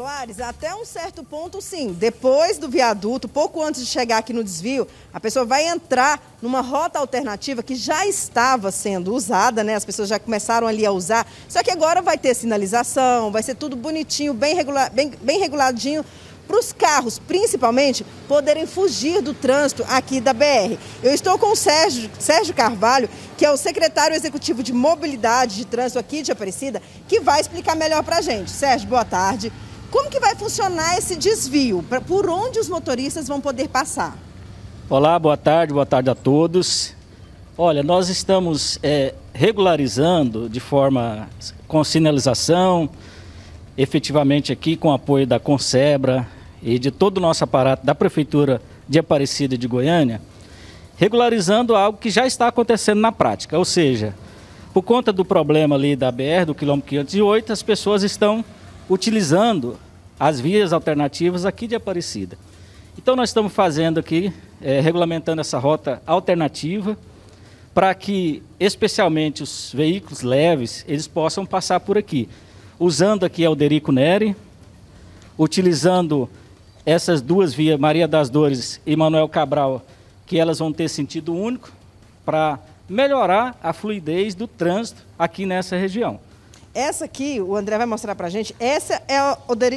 Ô Ares, até um certo ponto, sim. Depois do viaduto, pouco antes de chegar aqui no desvio, a pessoa vai entrar numa rota alternativa que já estava sendo usada, né? As pessoas já começaram ali a usar. Só que agora vai ter sinalização, vai ser tudo bonitinho, bem, regular, bem, bem reguladinho para os carros, principalmente, poderem fugir do trânsito aqui da BR. Eu estou com o Sérgio, Sérgio Carvalho, que é o secretário executivo de mobilidade de trânsito aqui de Aparecida, que vai explicar melhor para a gente. Sérgio, boa tarde. Como que vai funcionar esse desvio? Por onde os motoristas vão poder passar? Olá, boa tarde, boa tarde a todos. Olha, nós estamos é, regularizando de forma com sinalização, efetivamente aqui com apoio da Concebra e de todo o nosso aparato da Prefeitura de Aparecida de Goiânia, regularizando algo que já está acontecendo na prática. Ou seja, por conta do problema ali da BR, do quilômetro 508, as pessoas estão utilizando as vias alternativas aqui de Aparecida. Então, nós estamos fazendo aqui, é, regulamentando essa rota alternativa, para que, especialmente, os veículos leves, eles possam passar por aqui. Usando aqui Alderico Neri, utilizando essas duas vias, Maria das Dores e Manuel Cabral, que elas vão ter sentido único, para melhorar a fluidez do trânsito aqui nessa região. Essa aqui, o André vai mostrar para a gente, essa é o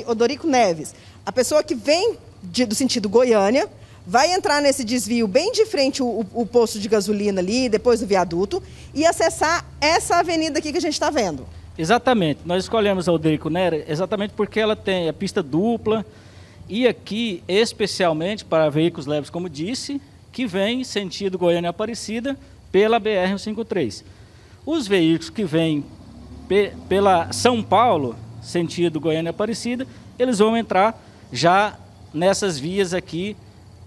Odorico Neves. A pessoa que vem de, do sentido Goiânia, vai entrar nesse desvio bem de frente o, o, o posto de gasolina ali, depois do viaduto, e acessar essa avenida aqui que a gente está vendo. Exatamente. Nós escolhemos a Odorico Nera exatamente porque ela tem a pista dupla e aqui, especialmente para veículos leves, como disse, que vem sentido Goiânia Aparecida pela BR-153. Os veículos que vêm pe pela São Paulo, sentido Goiânia Aparecida, eles vão entrar já nessas vias aqui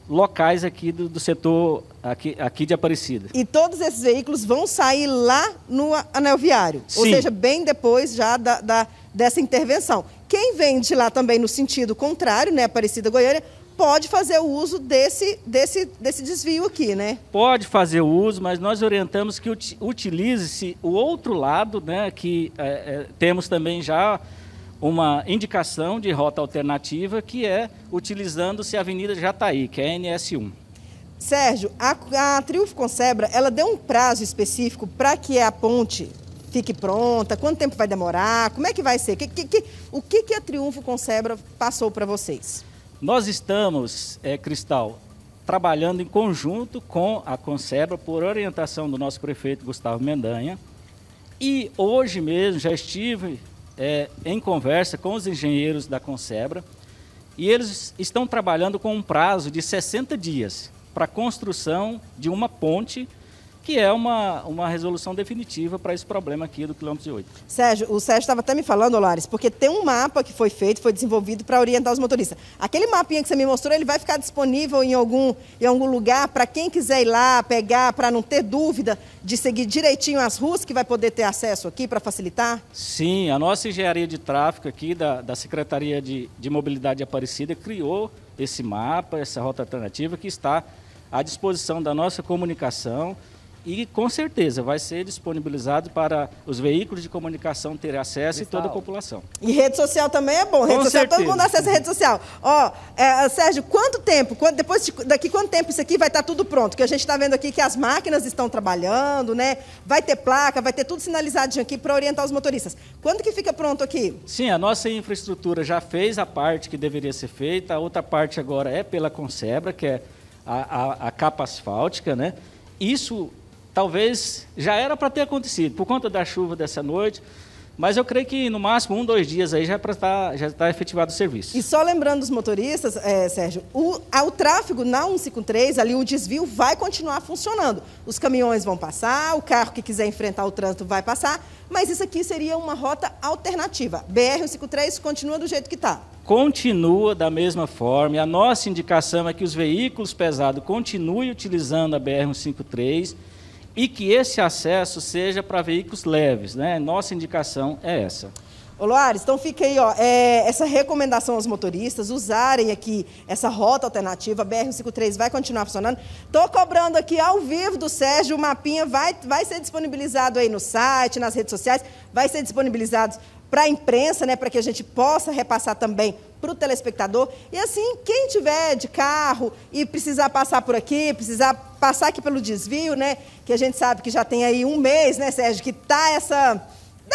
locais aqui do, do setor aqui, aqui, de Aparecida. E todos esses veículos vão sair lá no anel viário, Sim. ou seja, bem depois já da, da, dessa intervenção. Quem vem de lá também no sentido contrário, né, Aparecida Goiânia, pode fazer o uso desse, desse, desse desvio aqui, né? Pode fazer o uso, mas nós orientamos que utilize-se o outro lado, né? Que é, é, temos também já uma indicação de rota alternativa, que é utilizando-se a Avenida Jataí, que é a NS1. Sérgio, a, a Triunfo Concebra, ela deu um prazo específico para que a ponte fique pronta? Quanto tempo vai demorar? Como é que vai ser? Que, que, que, o que, que a Triunfo Concebra passou para vocês? Nós estamos, é, Cristal, trabalhando em conjunto com a Concebra, por orientação do nosso prefeito Gustavo Mendanha. E hoje mesmo já estive é, em conversa com os engenheiros da Concebra e eles estão trabalhando com um prazo de 60 dias para a construção de uma ponte que é uma, uma resolução definitiva para esse problema aqui do quilômetro 8. Sérgio, o Sérgio estava até me falando, Olares, porque tem um mapa que foi feito, foi desenvolvido para orientar os motoristas. Aquele mapinha que você me mostrou, ele vai ficar disponível em algum, em algum lugar para quem quiser ir lá pegar, para não ter dúvida de seguir direitinho as ruas que vai poder ter acesso aqui para facilitar? Sim, a nossa engenharia de tráfego aqui da, da Secretaria de, de Mobilidade Aparecida criou esse mapa, essa rota alternativa que está à disposição da nossa comunicação e com certeza vai ser disponibilizado para os veículos de comunicação ter acesso Cristal. e toda a população. E rede social também é bom. Rede com social, certeza. todo mundo acessa a rede social. Ó, é, Sérgio, quanto tempo? Quando, depois de, daqui quanto tempo isso aqui vai estar tá tudo pronto? Que a gente está vendo aqui que as máquinas estão trabalhando, né? Vai ter placa, vai ter tudo sinalizadinho aqui para orientar os motoristas. Quando que fica pronto aqui? Sim, a nossa infraestrutura já fez a parte que deveria ser feita. A outra parte agora é pela Concebra, que é a, a, a capa asfáltica, né? Isso Talvez já era para ter acontecido, por conta da chuva dessa noite, mas eu creio que no máximo um, dois dias aí já é está já tá efetivado o serviço. E só lembrando os motoristas, é, Sérgio, o, o tráfego na 153, ali o desvio vai continuar funcionando. Os caminhões vão passar, o carro que quiser enfrentar o trânsito vai passar, mas isso aqui seria uma rota alternativa. BR-153 continua do jeito que está. Continua da mesma forma. A nossa indicação é que os veículos pesados continuem utilizando a BR-153 e que esse acesso seja para veículos leves. Né? Nossa indicação é essa. Ô Loares, então fica aí, ó, é, essa recomendação aos motoristas usarem aqui essa rota alternativa, BR-153 vai continuar funcionando. Estou cobrando aqui ao vivo do Sérgio, o mapinha vai, vai ser disponibilizado aí no site, nas redes sociais, vai ser disponibilizado para a imprensa, né, para que a gente possa repassar também para o telespectador. E assim, quem tiver de carro e precisar passar por aqui, precisar passar aqui pelo desvio, né? Que a gente sabe que já tem aí um mês, né, Sérgio, que tá essa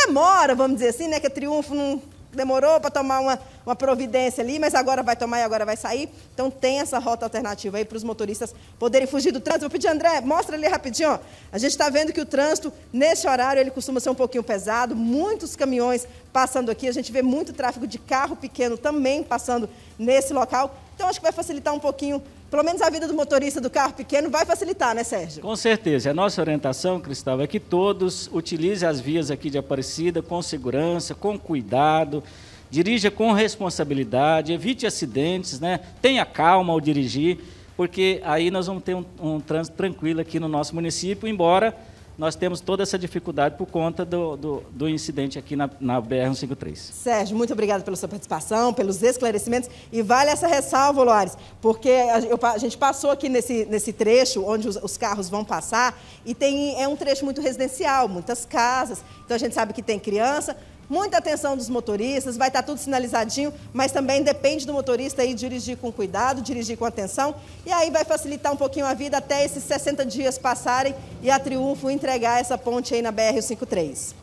demora, vamos dizer assim, né? Que a Triunfo não demorou para tomar uma, uma providência ali, mas agora vai tomar e agora vai sair. Então tem essa rota alternativa aí para os motoristas poderem fugir do trânsito. Vou pedir, André, mostra ali rapidinho. A gente está vendo que o trânsito, nesse horário, ele costuma ser um pouquinho pesado, muitos caminhões passando aqui, a gente vê muito tráfego de carro pequeno também passando nesse local. Então acho que vai facilitar um pouquinho pelo menos a vida do motorista do carro pequeno vai facilitar, né, Sérgio? Com certeza. A nossa orientação, Cristal, é que todos utilizem as vias aqui de Aparecida com segurança, com cuidado, dirija com responsabilidade, evite acidentes, né? Tenha calma ao dirigir, porque aí nós vamos ter um, um trânsito tranquilo aqui no nosso município, embora nós temos toda essa dificuldade por conta do, do, do incidente aqui na, na BR-153. Sérgio, muito obrigado pela sua participação, pelos esclarecimentos. E vale essa ressalva, Loares, porque a, eu, a gente passou aqui nesse, nesse trecho onde os, os, carros vão passar e tem, é um trecho muito residencial, muitas casas. Então a gente sabe que tem criança, Muita atenção dos motoristas, vai estar tá tudo sinalizadinho, mas também depende do motorista aí dirigir com cuidado, dirigir com atenção, e aí vai facilitar um pouquinho a vida até esses 60 dias passarem e a Triunfo entregar essa ponte aí na BR-53.